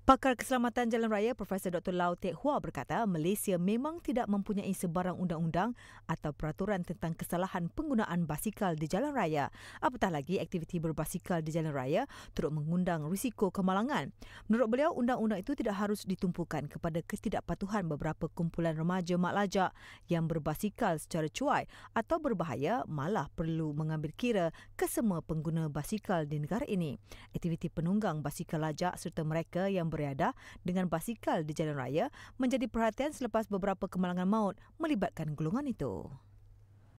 Pakar Keselamatan Jalan Raya Profesor Dr. Lau Teck Hua berkata Malaysia memang tidak mempunyai sebarang undang-undang atau peraturan tentang kesalahan penggunaan basikal di jalan raya. Apatah lagi aktiviti berbasikal di jalan raya turut mengundang risiko kemalangan. Menurut beliau, undang-undang itu tidak harus ditumpukan kepada ketidakpatuhan beberapa kumpulan remaja mak lajak yang berbasikal secara cuai atau berbahaya malah perlu mengambil kira kesemua pengguna basikal di negara ini. Aktiviti penunggang basikal lajak serta mereka yang berada dengan basikal di jalan raya menjadi perhatian selepas beberapa kemalangan maut melibatkan golongan itu.